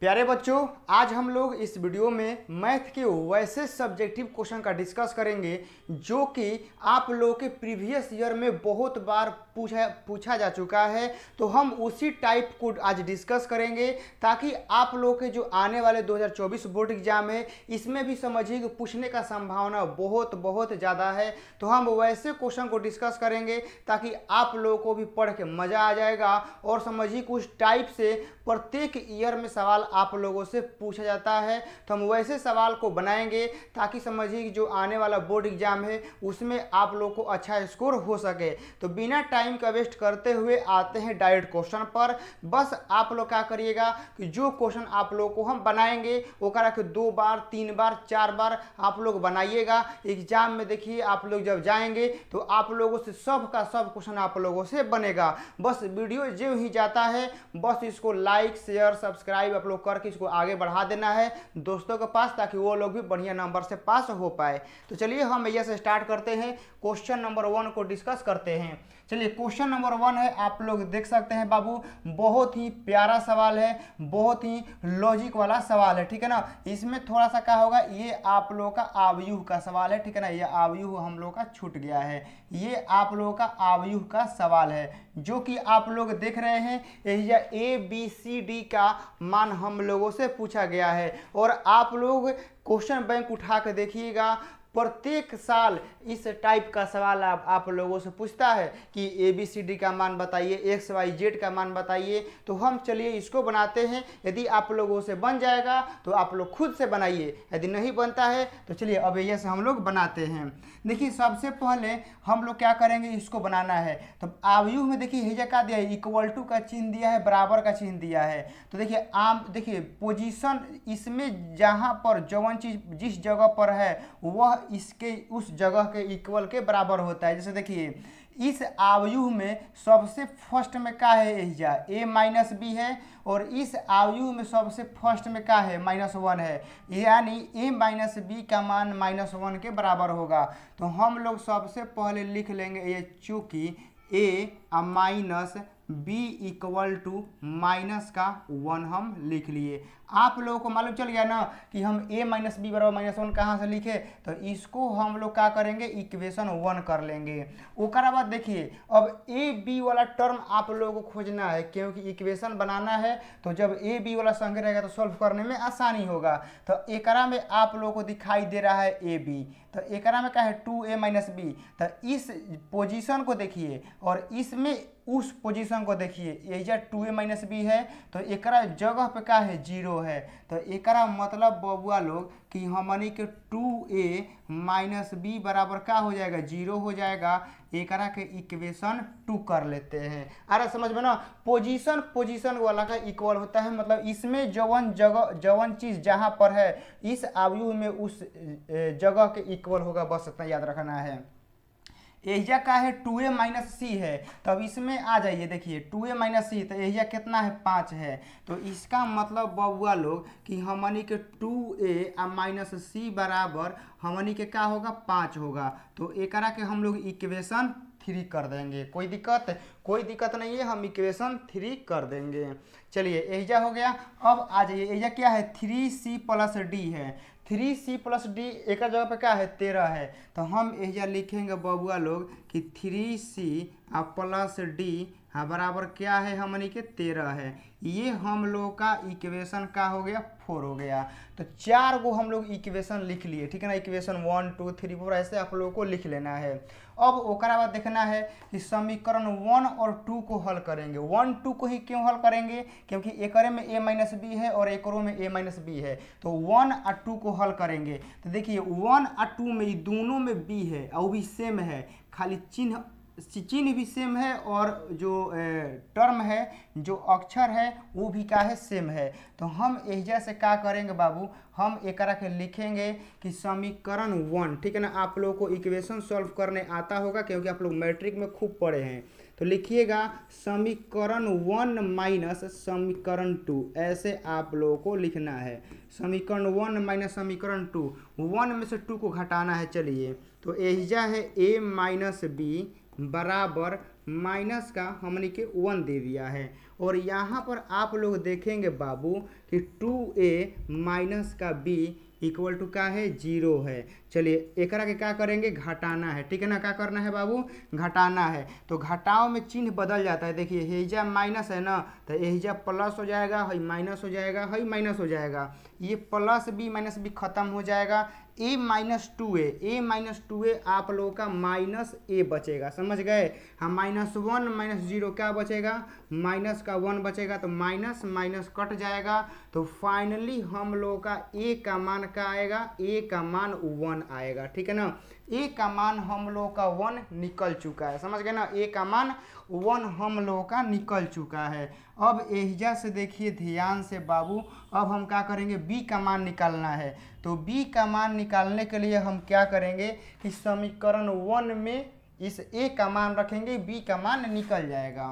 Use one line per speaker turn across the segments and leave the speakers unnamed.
प्यारे बच्चों आज हम लोग इस वीडियो में मैथ के वैसे सब्जेक्टिव क्वेश्चन का डिस्कस करेंगे जो कि आप लोगों के प्रीवियस ईयर में बहुत बार पूछा पूछा जा चुका है तो हम उसी टाइप को आज डिस्कस करेंगे ताकि आप लोग के जो आने वाले 2024 बोर्ड एग्जाम है इसमें भी समझिए कि पूछने का संभावना बहुत बहुत ज़्यादा है तो हम वैसे क्वेश्चन को डिस्कस करेंगे ताकि आप लोगों को भी पढ़ के मज़ा आ जाएगा और समझिए कि उस टाइप से प्रत्येक ईयर में सवाल आप लोगों से पूछा जाता है तो हम वैसे सवाल को बनाएंगे ताकि समझिए कि जो आने वाला बोर्ड एग्जाम है उसमें आप लोग को अच्छा स्कोर हो सके तो बिना टाइम का वेस्ट करते हुए आते हैं डायरेक्ट क्वेश्चन पर बस आप लोग क्या करिएगा कि जो क्वेश्चन आप लोग को हम बनाएंगे वो करा के दो बार तीन बार चार बार आप लोग बनाइएगा एग्जाम में देखिए आप लोग जब जाएंगे तो आप लोगों से सब का सब क्वेश्चन आप लोगों से बनेगा बस वीडियो जो ही जाता है बस इसको लाइक शेयर सब्सक्राइब आप लोग लोग करके इसको आगे बढ़ा देना है दोस्तों के पास ताकि वो लोग भी बढ़िया नंबर से पास हो पाए तो चलिए हम यह से स्टार्ट करते हैं क्वेश्चन नंबर वन को डिस्कस करते हैं चलिए क्वेश्चन नंबर वन है आप लोग देख सकते हैं बाबू बहुत ही प्यारा सवाल है बहुत ही लॉजिक वाला सवाल है ठीक है ना इसमें थोड़ा सा क्या होगा ये आप लोगों का आवयूह का सवाल है ठीक है ना ये आवयूह हम लोग का छूट गया है ये आप लोगों का आवयूह का सवाल है जो कि आप लोग देख रहे हैं यह ए बी सी डी का मान हम लोगों से पूछा गया है और आप लोग क्वेश्चन बैंक उठा कर देखिएगा प्रत्येक साल इस टाइप का सवाल आप, आप लोगों से पूछता है कि ए बी सी डी का मान बताइए एक्स वाई जेड का मान बताइए तो हम चलिए इसको बनाते हैं यदि आप लोगों से बन जाएगा तो आप लोग खुद से बनाइए यदि नहीं बनता है तो चलिए अब यह से हम लोग बनाते हैं देखिए सबसे पहले हम लोग क्या करेंगे इसको बनाना है तो आवयूह में देखिए हिजा का दिया है इक्वल टू का चिन्ह दिया है बराबर का चिन्ह दिया है तो देखिए आम देखिए पोजीशन इसमें जहाँ पर जवन चीज़ जिस जगह पर है वह इसके उस जगह के इक्वल के बराबर होता है जैसे देखिए इस आवयूह में सबसे फर्स्ट में का है एहिजा ए माइनस बी है और इस आवयूह में सबसे फर्स्ट में का है माइनस वन है यानी ए माइनस बी का मान माइनस वन के बराबर होगा तो हम लोग सबसे पहले लिख लेंगे ये चूँकि A minus B equal to minus का वन हम लिख लिए आप लोगों को मालूम चल गया ना कि हम ए माइनस बी बराबर माइनस वन कहाँ से लिखे तो इसको हम लोग क्या करेंगे इक्वेशन वन कर लेंगे ओकरा बाद देखिए अब ए बी वाला टर्म आप लोगों को खोजना है क्योंकि इक्वेशन बनाना है तो जब ए बी वाला संख्या रहेगा तो सॉल्व करने में आसानी होगा तो एकरा में आप लोगों को दिखाई दे रहा है ए बी तो एकरा में क्या है टू ए माइनस बी तो इस पोजिशन को देखिए और इसमें उस पोजीशन को देखिए एजर टू ए माइनस बी है तो एकरा जगह पे क्या है जीरो जीरो है तो एक मतलब बबुआ लोग कि हमने के टू ए माइनस बी बराबर का हो जाएगा जीरो हो जाएगा एक के इक्वेशन टू कर लेते हैं अरे समझ में ना पोजीशन पोजीशन वाला का इक्वल होता है मतलब इसमें जवन जगह जवन चीज़ जहाँ पर है इस आयु में उस जगह के इक्वल होगा बस इतना याद रखना है एहिया का है टू ए माइनस सी है तो अब इसमें आ जाइए देखिए टू ए माइनस सी तो एहिया कितना है पाँच है तो इसका मतलब बबुआ लोग कि हमनी के टू ए आ माइनस सी बराबर हमनी के क्या होगा पाँच होगा तो एकरा के हम लोग इक्वेशन थ्री कर देंगे कोई दिक्कत कोई दिक्कत नहीं है हम इक्वेशन थ्री कर देंगे चलिए एहिजा हो गया अब आ जाइए एहिजा क्या है थ्री सी प्लस डी है थ्री सी प्लस डी एक जगह पे क्या है तेरह है तो हम यही लिखेंगे बबुआ लोग कि थ्री सी और प्लस डी हाँ बराबर क्या है हमने के तेरह है ये हम लोग का इक्वेशन का हो गया फोर हो गया तो चार को हम लोग इक्वेशन लिख लिए ठीक है ना equation one two three four ऐसे आप लोगों को लिख लेना है अब ओकरा बाद देखना है कि समीकरण वन और टू को हल करेंगे वन टू को ही क्यों हल करेंगे क्योंकि एकरे में ए माइनस बी है और एकरों में ए माइनस बी है तो वन और टू को हल करेंगे तो देखिए वन और टू में दोनों में बी है और भी सेम है खाली चिन्ह चिन्ह भी सेम है और जो टर्म है जो अक्षर है वो भी का है सेम है तो हम एहजा से क्या करेंगे बाबू हम एक के लिखेंगे कि समीकरण वन ठीक है ना आप लोगों को इक्वेशन सॉल्व करने आता होगा क्योंकि आप लोग मैट्रिक में खूब पढ़े हैं तो लिखिएगा समीकरण वन माइनस समीकरण टू ऐसे आप लोगों को लिखना है समीकरण वन माइनस समीकरण टू वन में से टू को घटाना है चलिए तो एहजा है ए माइनस बी बराबर माइनस का हमने के वन दे दिया है और यहाँ पर आप लोग देखेंगे बाबू कि टू ए माइनस का बी इक्वल टू का है जीरो है चलिए एकरा के क्या करेंगे घटाना है ठीक है ना क्या करना है बाबू घटाना है तो घटाओ में चिन्ह बदल जाता है देखिए हेजा माइनस है ना तो हेजा प्लस हो जाएगा हई माइनस हो जाएगा हई माइनस हो जाएगा ये प्लस बी माइनस बी खत्म हो जाएगा A minus two A A minus two A आप लोगों का माइनस ए बचेगा समझ गए हाँ माइनस वन माइनस जीरो क्या बचेगा माइनस का वन बचेगा तो माइनस माइनस कट जाएगा तो फाइनली हम लोगों का ए का मान का आएगा ए का मान वन आएगा ठीक है ना ए का मान हम लोग का वन निकल चुका है समझ गए ना ए का मान वन हम लोग का निकल चुका है अब एहिजा से देखिए ध्यान से बाबू अब हम क्या करेंगे बी का मान निकालना है तो बी का मान निकालने के लिए हम क्या करेंगे कि समीकरण वन में इस ए का मान रखेंगे बी का मान निकल जाएगा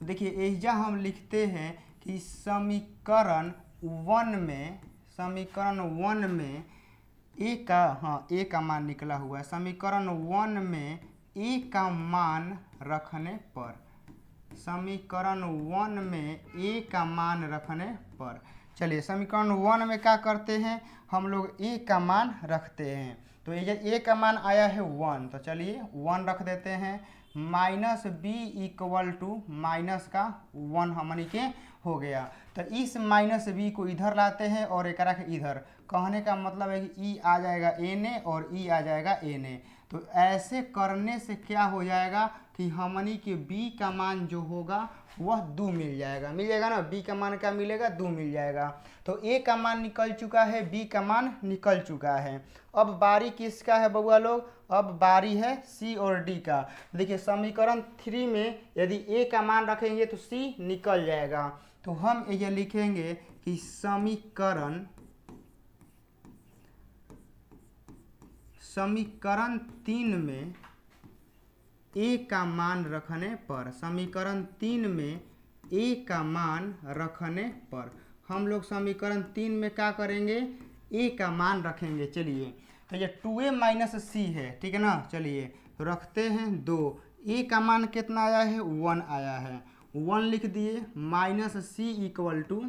तो देखिए एहिजा हम लिखते हैं कि समीकरण वन में समीकरण वन में ए का हाँ ए का मान निकला हुआ है समीकरण वन में ए का मान रखने पर समीकरण वन में ए का मान रखने पर चलिए समीकरण वन में क्या करते हैं हम लोग ए का मान रखते हैं तो ये ए का मान आया है वन तो चलिए वन रख देते हैं minus B equal to minus का वन हमने के हो गया तो इस माइनस बी को इधर लाते हैं और एक रख इधर कहने का मतलब है कि ई आ जाएगा एन ए और ई आ जाएगा एन ने तो ऐसे करने से क्या हो जाएगा कि हमनी के बी का मान जो होगा वह दो मिल जाएगा मिल जाएगा ना बी का मान क्या मिलेगा दो मिल जाएगा तो ए का मान निकल चुका है बी का मान निकल चुका है अब बारी किसका है बउआ लोग अब बारी है सी और डी का देखिए समीकरण थ्री में यदि ए का मान रखेंगे तो सी निकल जाएगा तो हम ये लिखेंगे कि समीकरण समीकरण तीन में ए का मान रखने पर समीकरण तीन में ए का मान रखने पर हम लोग समीकरण तीन में क्या करेंगे ए का मान रखेंगे चलिए तो ये टू ए माइनस सी है ठीक है ना चलिए रखते हैं दो ए का मान कितना आया है वन आया है वन लिख दिए minus C equal to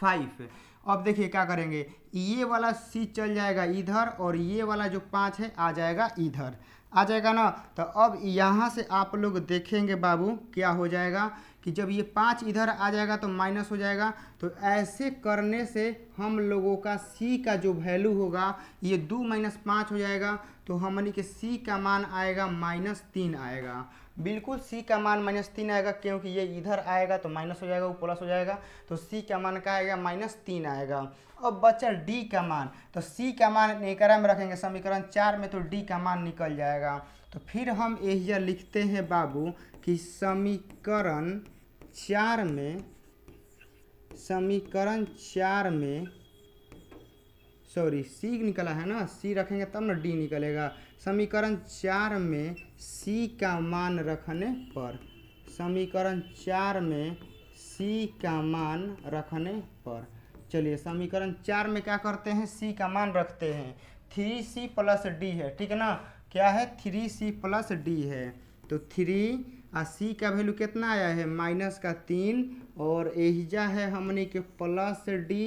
five अब देखिए क्या करेंगे ये वाला सी चल जाएगा इधर और ये वाला जो पाँच है आ जाएगा इधर आ जाएगा ना तो अब यहाँ से आप लोग देखेंगे बाबू क्या हो जाएगा कि जब ये पाँच इधर आ जाएगा तो माइनस हो जाएगा तो ऐसे करने से हम लोगों का सी का जो वैल्यू होगा ये दो माइनस पाँच हो जाएगा तो हमने के सी का मान आएगा माइनस तीन आएगा बिल्कुल सी का मान माइनस तीन आएगा क्योंकि ये इधर आएगा तो माइनस हो जाएगा वो प्लस हो जाएगा तो सी का मान क्या आएगा माइनस तीन आएगा अब बचा डी का मान तो सी का मान एकरा में रखेंगे समीकरण चार में तो डी का मान निकल जाएगा तो फिर हम यही लिखते हैं बाबू कि समीकरण चार में समीकरण चार में सॉरी सी निकला है ना सी रखेंगे तब ना डी निकलेगा समीकरण चार में c का मान रखने पर समीकरण चार में c का मान रखने पर चलिए समीकरण चार में क्या करते हैं c का मान रखते हैं थ्री सी प्लस डी है ठीक है ना क्या है थ्री सी प्लस डी है तो थ्री आ सी का वैल्यू कितना आया है माइनस का तीन और एहिजा है हमने के प्लस डी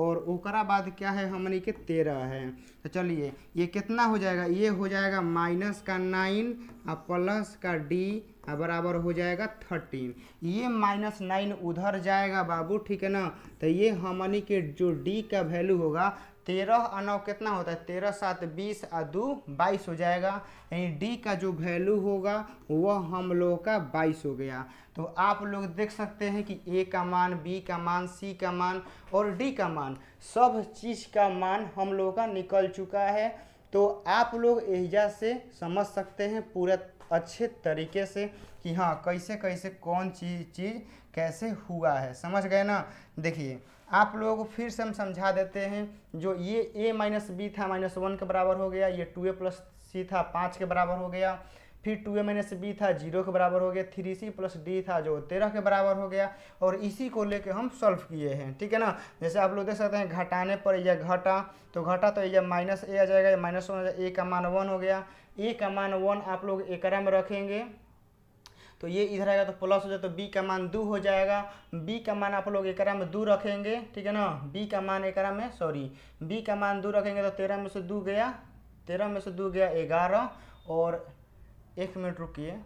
और ओकरा बाद क्या है हमने के तेरह है तो चलिए ये कितना हो जाएगा ये हो जाएगा माइनस का नाइन और प्लस का डी बराबर हो जाएगा थर्टीन ये माइनस नाइन उधर जाएगा बाबू ठीक है ना तो ये हमने के जो डी का वैल्यू होगा तेरह और नौ कितना होता है तेरह सात बीस और दो बाईस हो जाएगा यानी डी का जो वैल्यू होगा वह हम लोगों का बाईस हो गया तो आप लोग देख सकते हैं कि ए का मान बी का मान सी का मान और डी का मान सब चीज़ का मान हम लोगों का निकल चुका है तो आप लोग एजा से समझ सकते हैं पूरा अच्छे तरीके से कि हाँ कैसे कैसे कौन चीज़ चीज़ कैसे हुआ है समझ गए ना देखिए आप लोगों को फिर से हम समझा देते हैं जो ये ए माइनस बी था माइनस वन के बराबर हो गया ये टू ए प्लस सी था पाँच के बराबर हो गया फिर टू ए माइनस बी था जीरो के बराबर हो गया थ्री सी प्लस डी था जो तेरह के बराबर हो गया और इसी को लेके हम सॉल्व किए हैं ठीक है ना जैसे आप लोग देख सकते हैं घटाने पर यह घटा तो घटा तो यह माइनस ए आ जाएगा या माइनस वन ए का मान वन हो गया ए का मान वन आप लोग एकरा में रखेंगे तो ये इधर आएगा तो प्लस हो जाए तो बी का मान दो हो जाएगा बी का मान आप लोग एकरा में दो रखेंगे ठीक है ना बी का मान एकरा में सॉरी बी का मान दो रखेंगे तो तेरह में से दो गया तेरह में से दो गया ग्यारह और एक मिनट रुकिए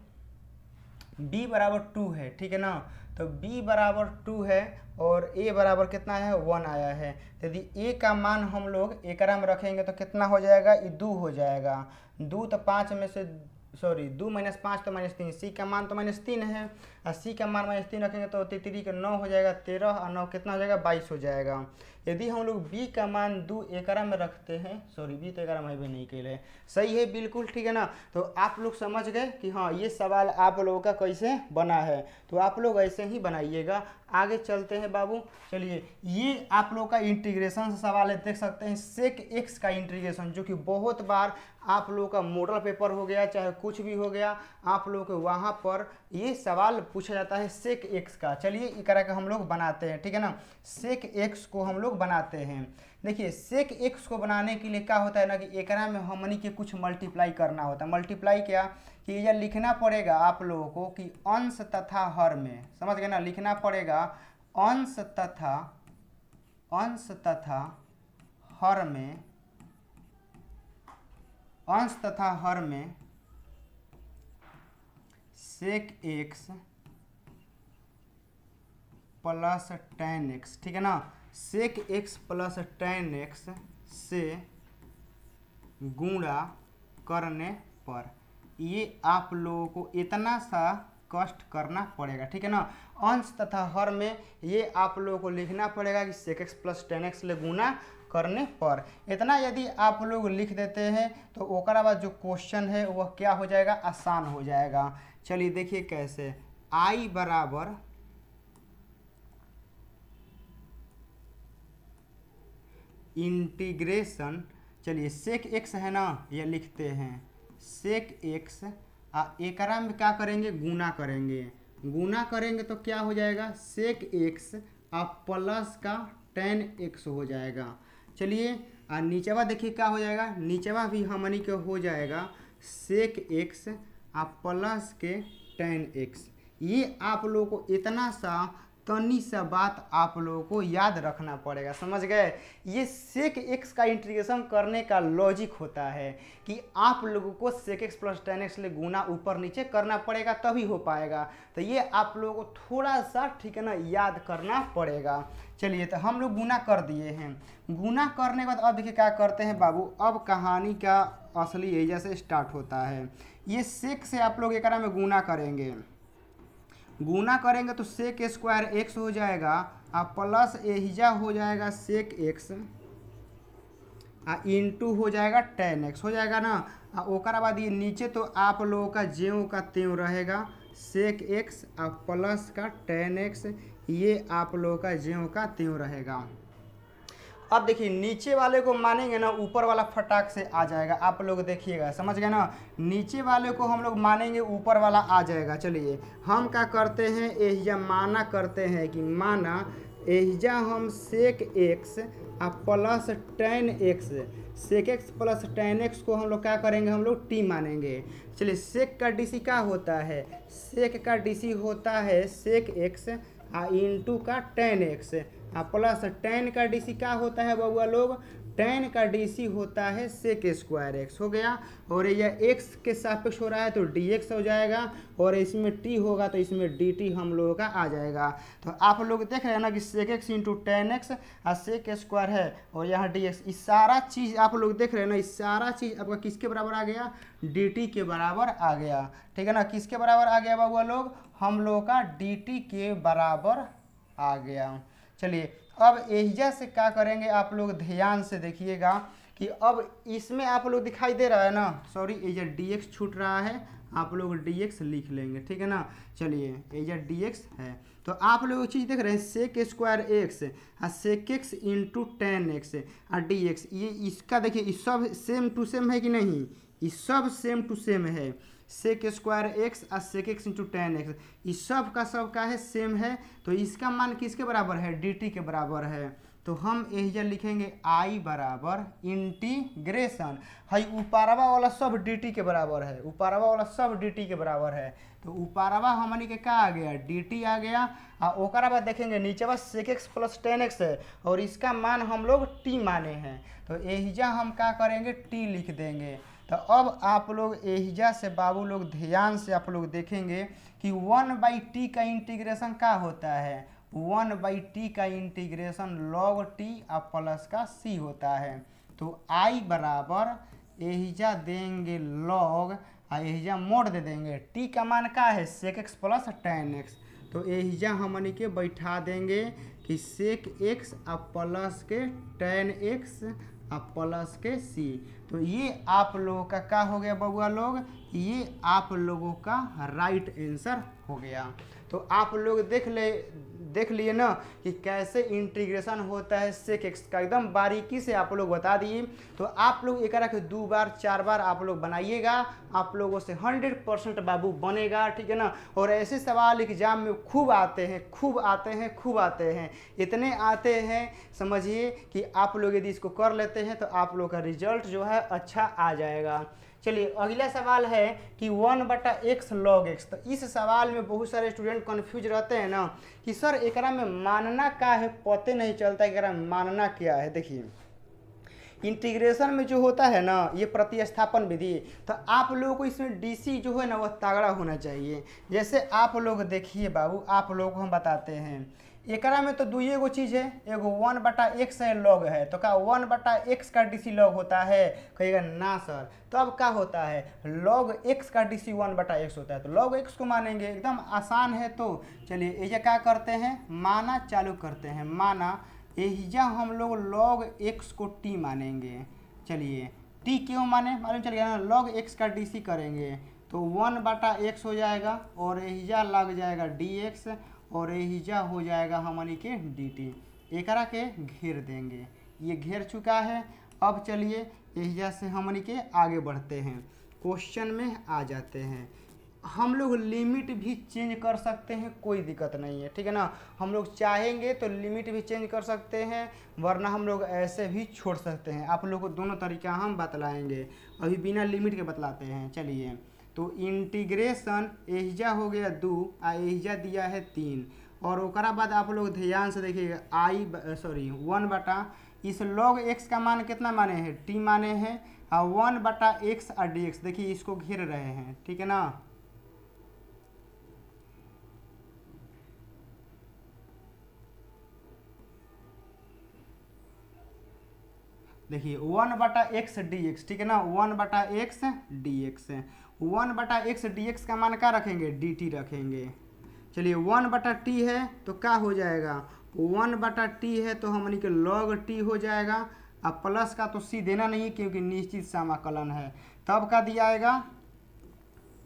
बी बराबर टू है ठीक है ना तो बी बराबर टू है और ए बराबर कितना है वन आया है यदि ए का मान हम लोग एकरा में रखेंगे तो कितना हो जाएगा ये दो हो जाएगा दो तो पाँच में से सॉरी दो माइनस पाँच तो माइनस तीन सी का मान तो माइनस तीन है और सी का मान माइनस तीन रखेंगे तो तीतरी का नौ हो जाएगा तेरह और नौ कितना हो जाएगा बाईस हो जाएगा यदि हम लोग बी का मान दो एकरा में रखते हैं सॉरी बी तो एकरा में भी नहीं कह रहे सही है बिल्कुल ठीक है ना तो आप लोग समझ गए कि हाँ ये सवाल आप लोगों का कैसे बना है तो आप लोग ऐसे ही बनाइएगा आगे चलते हैं बाबू चलिए ये आप लोग का इंटीग्रेशन सवाल है देख सकते हैं सेक एक्स का इंटीग्रेशन जो कि बहुत बार आप लोगों का मॉडल पेपर हो गया चाहे कुछ भी हो गया आप लोग वहाँ पर ये सवाल पूछा जाता है सेक एक्स का चलिए इकरा का हम लोग बनाते हैं ठीक है ना सेक एक्स को हम लोग बनाते हैं देखिए सेक एक्स को बनाने के लिए क्या होता है ना कि एकरा में हमनी के कुछ मल्टीप्लाई करना होता है मल्टीप्लाई क्या कि यह लिखना पड़ेगा आप लोगों को कि अंश तथा हर में समझ गए ना लिखना पड़ेगा अंश तथा अंश तथा हर में अंश तथा हर में sec x plus tan x ठीक है ना sec x plus tan x से गुणा करने पर ये आप लोगों को इतना सा कष्ट करना पड़ेगा ठीक है ना अंश तथा हर में ये आप लोगों को लिखना पड़ेगा कि sec x plus tan x ले गुना करने पर इतना यदि आप लोग लिख देते हैं तो ओकरा बाद जो क्वेश्चन है वह क्या हो जाएगा आसान हो जाएगा चलिए देखिए कैसे आई बराबर इंटीग्रेशन चलिए सेक एक्स है ना ये लिखते हैं सेक एक्स आ में क्या करेंगे गुना करेंगे गुना करेंगे तो क्या हो जाएगा सेक एक्स आ प्लस का टेन एक्स हो जाएगा चलिए आ नीचेवा देखिए क्या हो जाएगा नीचवा भी हमनी के हो जाएगा सेक एक्स आप प्लस के टेन एक्स ये आप लोगों को इतना सा तनी सा बात आप लोगों को याद रखना पड़ेगा समझ गए ये सेक एक्स का इंटीग्रेशन करने का लॉजिक होता है कि आप लोगों को sec x plus tan x ले गुना ऊपर नीचे करना पड़ेगा तभी हो पाएगा तो ये आप लोगों को थोड़ा सा ठीक है ना याद करना पड़ेगा चलिए तो हम लोग गुना कर दिए हैं गुना करने के बाद अब देखिए क्या करते हैं बाबू अब कहानी का असली एजा से स्टार्ट होता है ये सेक से आप लोग एक में गुना करेंगे गुना करेंगे तो सेक स्क्वायर एक्स हो जाएगा आ प्लस एहिजा हो जाएगा सेक एक्स आ इंटू हो जाएगा टेन एक्स हो जाएगा ना आ ओकर बाद ये नीचे तो आप लोगों का ज्यों का त्यों रहेगा सेक एक्स आ प्लस का टेन एक्स ये आप लोगों का ज्यों का त्यों रहेगा अब देखिए नीचे वाले को मानेंगे ना ऊपर वाला फटाक से आ जाएगा आप लोग देखिएगा समझ गए ना नीचे वाले को हम लोग मानेंगे ऊपर वाला आ जाएगा चलिए हम क्या करते हैं एहिजा माना करते हैं कि माना एहिजा हम सेक एक्स आ plus tan x sec x plus tan x को हम लोग क्या करेंगे हम लोग टी मानेंगे चलिए सेक का डीसी क्या होता है सेक का डीसी होता है सेक एक्स आ इंटू का टेन एक्स आ प्लस टेन का डीसी क्या का होता है बउआ लोग टेन का डी होता है सेक स्क्वायर एक्स हो गया और यह एक्स के सापेक्ष हो रहा है तो डी एक्स हो जाएगा और इसमें टी होगा तो इसमें डी टी हम लोगों का आ जाएगा तो आप लोग देख रहे हैं ना कि sec x into tan x और सेक स्क्वायर है और यहाँ डी एक्स इस सारा चीज़ आप लोग देख रहे हैं ना इस सारा चीज़ आपका किसके बराबर आ गया डी टी के बराबर आ गया ठीक है ना किसके बराबर आ गया बाबू लोग हम लोगों का डी टी के बराबर आ गया चलिए अब एहिजा से क्या करेंगे आप लोग ध्यान से देखिएगा कि अब इसमें आप लोग दिखाई दे रहा है ना सॉरी एजा डी एक्स छूट रहा है आप लोग डी एक्स लिख लेंगे ठीक है ना चलिए एजा डी एक्स है तो आप लोग चीज़ देख रहे हैं सेक स्क्वायर एक्स और sec x into tan x और डी एक्स ये इसका देखिए इस सब सेम टू सेम है कि नहीं इस सब सेम टू सेम है सेक स्क्वायर एक्स और sec x into tan x इस सब का सब का है सेम है तो इसका मान किसके बराबर है डी के बराबर है तो हम यही लिखेंगे आई बराबर इंटीग्रेशन है उपारवा वाला सब डी के बराबर है उपारवा वाला सब डी के बराबर है तो उपारवा हमने के क्या आ गया डी आ गया और ओकरा बाद देखेंगे बस sec x plus tan x है और इसका मान हम लोग टी माने हैं तो यही हम क्या करेंगे टी लिख देंगे तो अब आप लोग एहिजा से बाबू लोग ध्यान से आप लोग देखेंगे कि वन बाई टी का इंटीग्रेशन का होता है वन बाई टी का इंटीग्रेशन लॉग टी और प्लस का सी होता है तो आई बराबर एहिजा देंगे लॉग और एहिजा मोड़ दे देंगे टी का मान का है sec x plus tan x तो एहिजा हम के बैठा देंगे कि सेक एक्स और प्लस के टेन एक्स और प्लस के सी तो ये आप लोगों का क्या हो गया बबुआ लोग ये आप लोगों का राइट आंसर हो गया तो आप लोग देख ले देख लिए ना कि कैसे इंटीग्रेशन होता है सेक एक्स का एकदम बारीकी से आप लोग बता दिए तो आप लोग एक रख दो बार चार बार आप लोग बनाइएगा आप लोगों से हंड्रेड परसेंट बाबू बनेगा ठीक है ना और ऐसे सवाल एग्जाम में खूब आते हैं खूब आते हैं खूब आते हैं इतने आते हैं समझिए कि आप लोग यदि इसको कर लेते हैं तो आप लोग का रिजल्ट जो है अच्छा आ जाएगा चलिए अगला सवाल है कि वन बटा एक्स लॉग एक्स तो इस सवाल में बहुत सारे स्टूडेंट कन्फ्यूज रहते हैं ना कि सर एक में मानना का है पते नहीं चलता एक में मानना क्या है देखिए इंटीग्रेशन में जो होता है ना ये प्रतिस्थापन विधि तो आप लोगों को इसमें डीसी जो है ना वह तगड़ा होना चाहिए जैसे आप लोग देखिए बाबू आप लोगों को हम बताते हैं एकरा में तो दुए गो चीज़ है एगो वन बटा एक्स है लॉग है तो क्या वन बटा एक्स का डीसी लॉग होता है कहिएगा ना सर तो अब क्या होता है लॉग एक्स का डीसी वन बटा एक्स होता है तो लॉग एक्स को मानेंगे एकदम आसान है तो चलिए एजा क्या करते हैं माना चालू करते हैं माना एजा हम लोग लॉग एक्स को टी मानेंगे चलिए टी क्यों माने मालूम चलिए ना लॉग एक्स का डीसी करेंगे तो वन बटा एक्स हो जाएगा और एहिजा लग जाएगा डी एक्स और जा हो जाएगा हमारी के डी टी एकरा के घेर देंगे ये घेर चुका है अब चलिए एहिजा से हम के आगे बढ़ते हैं क्वेश्चन में आ जाते हैं हम लोग लिमिट भी चेंज कर सकते हैं कोई दिक्कत नहीं है ठीक है ना हम लोग चाहेंगे तो लिमिट भी चेंज कर सकते हैं वरना हम लोग ऐसे भी छोड़ सकते हैं आप लोग को दोनों तरीका हम बतलाएंगे अभी बिना लिमिट के बतलाते हैं चलिए तो इंटीग्रेशन एहिजा हो गया दू आ एहिजा दिया है तीन और ओकरा बाद आप लोग ध्यान से देखिएगा आई सॉरी वन बटा इस लॉग एक्स का मान कितना माने हैं टी माने हैं और वन बटा एक्स और डी एक्स देखिए इसको घेर रहे हैं ठीक है ना देखिए वन बटा एक्स डी एक्स ठीक है ना वन बटा एक्स डी एक्स वन बटा एक्स डी एक्स का मान क्या रखेंगे डी टी रखेंगे चलिए वन बटा टी है तो क्या हो जाएगा वन बटा टी है तो हमने के लॉग टी हो जाएगा अब प्लस का तो सी देना नहीं क्योंकि निश्चित समाकलन है तब का दियाएगा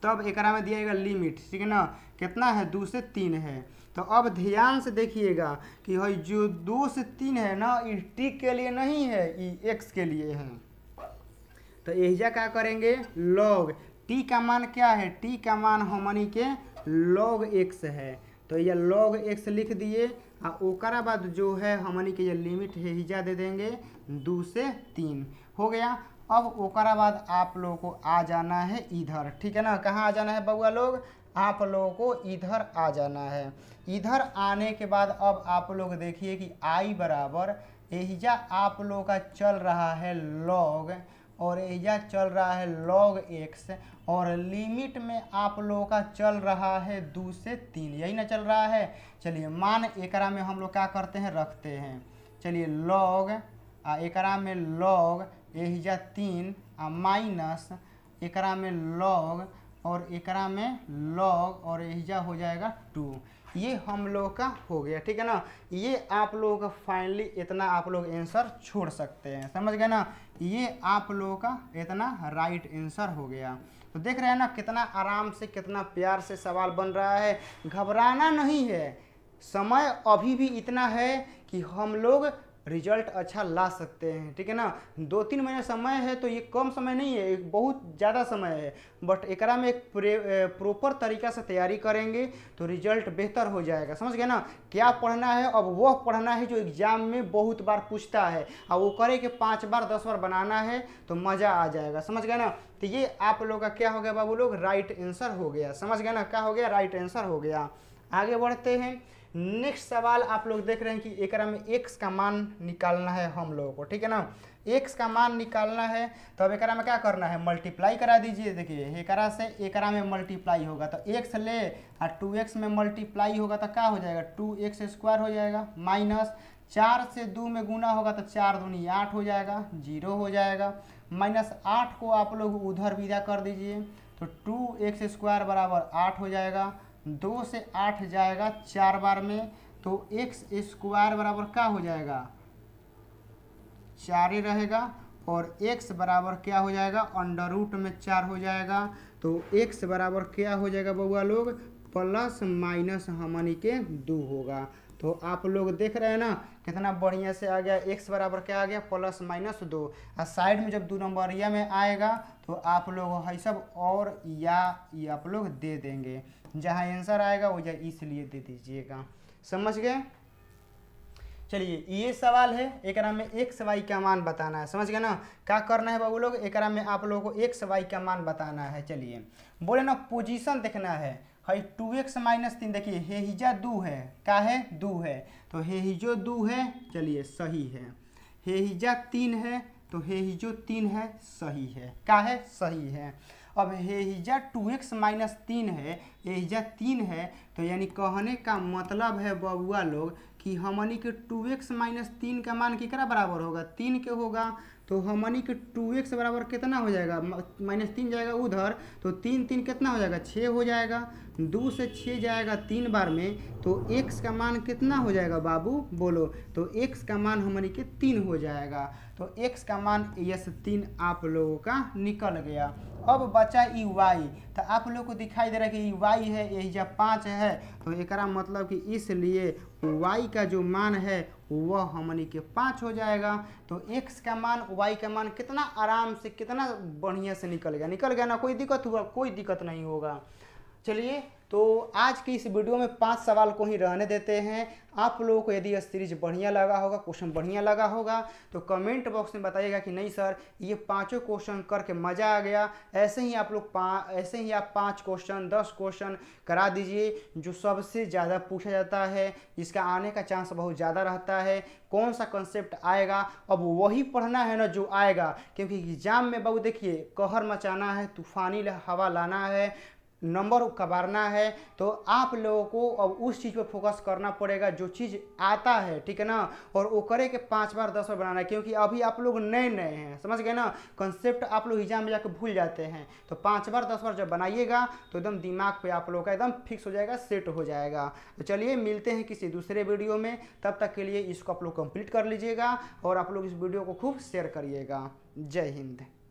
तब एक में दिया लिमिट ठीक है ना कितना है दो से तीन है तो अब ध्यान से देखिएगा कि भाई जो दो से तीन है ना ये टी के लिए नहीं है ये एक्स के लिए है तो यही क्या करेंगे लॉग टी का मान क्या है टी का मान हमनी के लॉग एक्स है तो यह लॉग एक्स लिख दिए और ओकरा बाद जो है हमनी के ये लिमिट है हिजा दे देंगे दो से तीन हो गया अब ओकरा बाद आप लोगों को आ जाना है इधर ठीक है ना कहाँ आ जाना है बउआ लोग आप लोगों को इधर आ जाना है इधर आने के बाद अब आप लोग देखिए कि आई बराबर एहिजा आप लोगों का चल रहा है लॉग और यह चल रहा है लॉग एक्स और लिमिट में आप लोगों का चल रहा है दो से तीन यही ना चल रहा है चलिए मान एकरा में हम लोग क्या करते हैं रखते हैं चलिए लॉग आ एकरा में लॉग एहिजा तीन आ माइनस एकरा में लॉग और एकरा में लॉग और एहिजा हो जाएगा टू ये हम लोग का हो गया ठीक है ना ये आप लोगों का फाइनली इतना आप लोग आंसर छोड़ सकते हैं समझ गए ना ये आप लोगों का इतना राइट आंसर हो गया तो देख रहे हैं ना कितना आराम से कितना प्यार से सवाल बन रहा है घबराना नहीं है समय अभी भी इतना है कि हम लोग रिजल्ट अच्छा ला सकते हैं ठीक है ना दो तीन महीने समय है तो ये कम समय नहीं है एक बहुत ज़्यादा समय है बट एक में एक प्रॉपर तरीका से तैयारी करेंगे तो रिजल्ट बेहतर हो जाएगा समझ गए ना क्या पढ़ना है अब वह पढ़ना है जो एग्ज़ाम में बहुत बार पूछता है और वो करे कि पाँच बार दस बार बनाना है तो मज़ा आ जाएगा समझ गए ना तो ये आप लोग का क्या हो गया बाबू लोग राइट आंसर हो गया समझ गए ना क्या हो गया राइट आंसर हो गया आगे बढ़ते हैं नेक्स्ट सवाल आप लोग देख रहे हैं कि एक में एक्स का मान निकालना है हम लोगों को ठीक है ना एक्स का मान निकालना है तो अब एक में क्या करना है मल्टीप्लाई करा दीजिए देखिए एक से एक में मल्टीप्लाई होगा तो एक्स ले और टू एक्स में मल्टीप्लाई होगा तो क्या हो जाएगा टू एक्स स्क्वायर हो जाएगा माइनस चार से दो में गुना होगा तो चार दूनी आठ हो जाएगा जीरो हो जाएगा माइनस आठ को आप लोग उधर विदा कर दीजिए तो टू एक्स स्क्वायर बराबर आठ हो जाएगा दो से आठ जाएगा चार बार में तो एक्स स्क्वायर बराबर क्या हो जाएगा चार ही रहेगा और x बराबर क्या हो जाएगा अंडर रूट में चार हो जाएगा तो x बराबर क्या हो जाएगा बउआ लोग प्लस माइनस हमनी के दो होगा तो आप लोग देख रहे हैं ना कितना बढ़िया से आ गया x बराबर क्या आ गया प्लस माइनस दो और साइड में जब दो नंबरिया में आएगा तो आप लोग है सब और या ये आप लोग दे देंगे जहाँ आंसर आएगा वो जहाँ इसलिए दे दीजिएगा समझ गए चलिए ये सवाल है एक में एक सवाई का मान बताना है समझ गए ना क्या करना है बाबू लोग एक में आप लोगों को एक सवाई का मान बताना है चलिए बोले ना पोजीशन देखना है हाई टू एक्स माइनस तीन देखिए हेहिजा दू है का है दू है तो हेहिजो दू है चलिए सही है हेहिजा तीन है तो हेहिजो तीन है सही है का है सही है अब हेहिजा टू एक्स माइनस तीन है हेहिजा तीन है तो यानी कहने का मतलब है बबुआ लोग कि हमनी के टू एक्स माइनस तीन का मान केकरा बराबर होगा तीन के होगा तो हमनी के टू एक्स बराबर कितना हो जाएगा माइनस तीन जाएगा उधर तो तीन तीन कितना हो जाएगा छः हो जाएगा दो से छः जाएगा तीन बार में तो एक्स का मान कितना हो जाएगा बाबू बोलो तो एक्स का मान हमारे के तीन हो जाएगा तो एक्स का मान यस तीन आप लोगों का निकल गया अब बचा ई वाई तो आप लोग को दिखाई दे रहा है कि ई वाई है यही जब पाँच है तो एक मतलब कि इसलिए वाई का जो मान है वह हमने के पाँच हो जाएगा तो एक्स का मान वाई का मान कितना आराम से कितना बढ़िया से निकल गया निकल गया ना कोई दिक्कत हुआ कोई दिक्कत नहीं होगा चलिए तो आज की इस वीडियो में पांच सवाल को ही रहने देते हैं आप लोगों को यदि यह सीरीज बढ़िया लगा होगा क्वेश्चन बढ़िया लगा होगा तो कमेंट बॉक्स में बताइएगा कि नहीं सर ये पांचों क्वेश्चन करके मज़ा आ गया ऐसे ही आप लोग पा ऐसे ही आप पांच क्वेश्चन दस क्वेश्चन करा दीजिए जो सबसे ज़्यादा पूछा जाता है जिसका आने का चांस बहुत ज़्यादा रहता है कौन सा कंसेप्ट आएगा अब वही पढ़ना है ना जो आएगा क्योंकि एग्जाम में बाबू देखिए कहर मचाना है तूफानी हवा लाना है नंबर कबारना है तो आप लोगों को अब उस चीज़ पर फोकस करना पड़ेगा जो चीज़ आता है ठीक है ना और वो करे के पाँच बार दस बार बनाना है क्योंकि अभी आप लोग नए नए हैं समझ गए ना कंसेप्ट आप लोग एग्जाम में जाकर भूल जाते हैं तो पाँच बार दस बार जब बनाइएगा तो एकदम दिमाग पर आप लोग का एकदम फिक्स हो जाएगा सेट हो जाएगा तो चलिए मिलते हैं किसी दूसरे वीडियो में तब तक के लिए इसको आप लोग कंप्लीट कर लीजिएगा और आप लोग इस वीडियो को खूब शेयर करिएगा जय हिंद